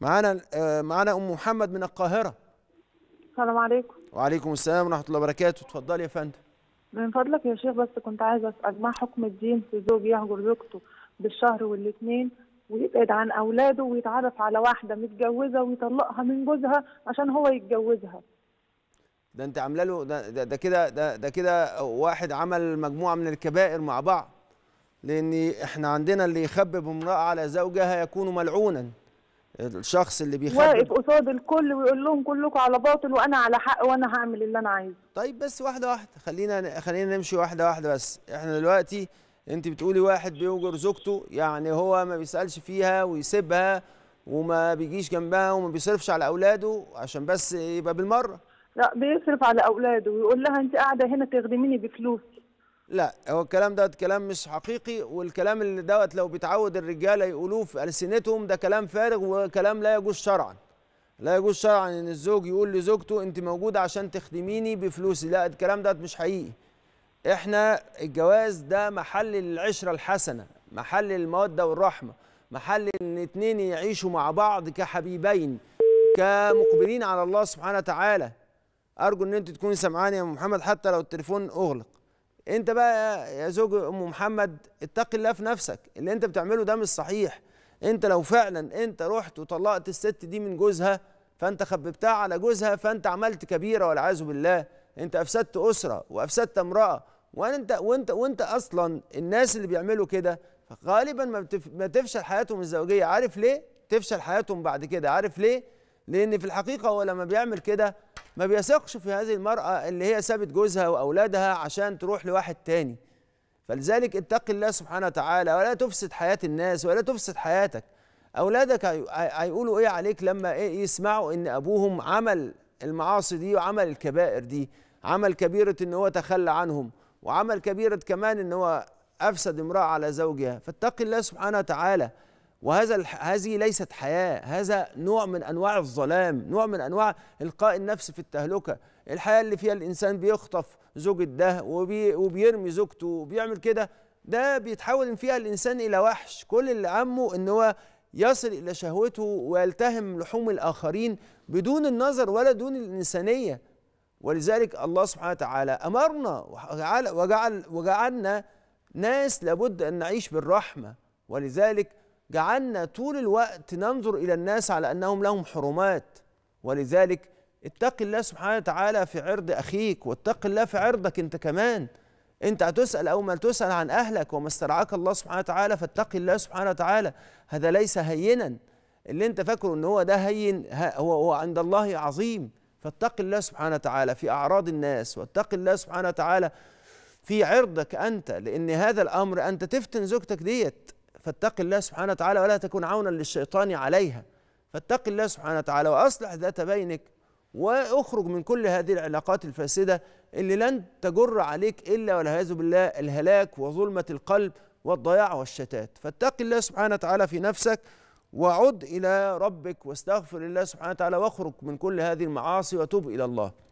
معانا آه، معانا ام محمد من القاهره السلام عليكم وعليكم السلام ورحمه الله وبركاته اتفضلي يا فندم من فضلك يا شيخ بس كنت عايزه اسال ما حكم الدين في زوج يهجر زوجته بالشهر والاثنين ويبعد عن اولاده ويتعرف على واحده متجوزه ويطلقها من جوزها عشان هو يتجوزها ده انت عامله له ده ده كده ده, ده كده واحد عمل مجموعه من الكبائر مع بعض لان احنا عندنا اللي يخبب امراه على زوجها يكون ملعونا الشخص اللي بيخبر واقف قصاد الكل ويقول لهم كلكم على باطل وانا على حق وانا هعمل اللي انا عايزه طيب بس واحده واحده خلينا خلينا نمشي واحده واحده بس احنا دلوقتي انت بتقولي واحد بيوجر زوجته يعني هو ما بيسالش فيها ويسيبها وما بيجيش جنبها وما بيصرفش على اولاده عشان بس يبقى بالمره لا بيصرف على اولاده ويقول لها انت قاعده هنا تخدميني بفلوسي لا هو الكلام دوت كلام مش حقيقي والكلام اللي دوت لو بيتعود الرجاله يقولوه في السنتهم ده كلام فارغ وكلام لا يجوز شرعا لا يجوز شرعا ان الزوج يقول لزوجته انت موجوده عشان تخدميني بفلوسي لا الكلام دوت مش حقيقي احنا الجواز ده محل العشره الحسنه محل الموده والرحمه محل ان اتنين يعيشوا مع بعض كحبيبين كمقبلين على الله سبحانه وتعالى ارجو ان انت تكوني سمعاني يا محمد حتى لو التليفون اغلق انت بقى يا زوج ام محمد اتق الله في نفسك اللي انت بتعمله ده مش صحيح انت لو فعلا انت رحت وطلقت الست دي من جوزها فانت خببتها على جوزها فانت عملت كبيره والعياذ بالله انت افسدت اسره وافسدت امراه وانت وانت وانت اصلا الناس اللي بيعملوا كده غالبا ما, بتف ما تفشل حياتهم الزوجيه عارف ليه؟ تفشل حياتهم بعد كده عارف ليه؟ لان في الحقيقه هو لما بيعمل كده ما بيثقش في هذه المرأة اللي هي سابت جوزها وأولادها عشان تروح لواحد تاني فلذلك اتق الله سبحانه وتعالى ولا تفسد حياة الناس ولا تفسد حياتك أولادك هيقولوا إيه عليك لما إيه يسمعوا إن أبوهم عمل المعاصي دي وعمل الكبائر دي عمل كبيرة إن هو تخلى عنهم وعمل كبيرة كمان إن هو أفسد امرأة على زوجها فاتق الله سبحانه وتعالى وهذا هذه ليست حياه هذا نوع من انواع الظلام نوع من انواع القاء النفس في التهلكه الحياه اللي فيها الانسان بيخطف زوجة ده وبي وبيرمي زوجته وبيعمل كده ده بيتحول فيها الانسان الى وحش كل اللي همه ان هو يصل الى شهوته ويلتهم لحوم الاخرين بدون النظر ولا دون الانسانيه ولذلك الله سبحانه وتعالى امرنا وجعل وجعلنا ناس لابد ان نعيش بالرحمه ولذلك جعلنا طول الوقت ننظر إلى الناس على أنهم لهم حرمات ولذلك اتق الله سبحانه وتعالى في عرض أخيك واتق الله في عرضك أنت كمان أنت هتسأل أو ما تسأل عن أهلك وما استرعاك الله سبحانه وتعالى فاتق الله سبحانه وتعالى هذا ليس هينا اللي أنت فاكره أن هو ده هين هو, هو عند الله عظيم فاتق الله سبحانه وتعالى في أعراض الناس واتق الله سبحانه وتعالى في عرضك أنت لأن هذا الأمر أنت تفتن زوجتك ديت فاتق الله سبحانه وتعالى ولا تكن عونا للشيطان عليها فاتق الله سبحانه وتعالى واصلح ذات بينك واخرج من كل هذه العلاقات الفاسده اللي لن تجر عليك الا والعياذ بالله الهلاك وظلمه القلب والضياع والشتات فاتق الله سبحانه وتعالى في نفسك وعد الى ربك واستغفر الله سبحانه وتعالى واخرج من كل هذه المعاصي وتوب الى الله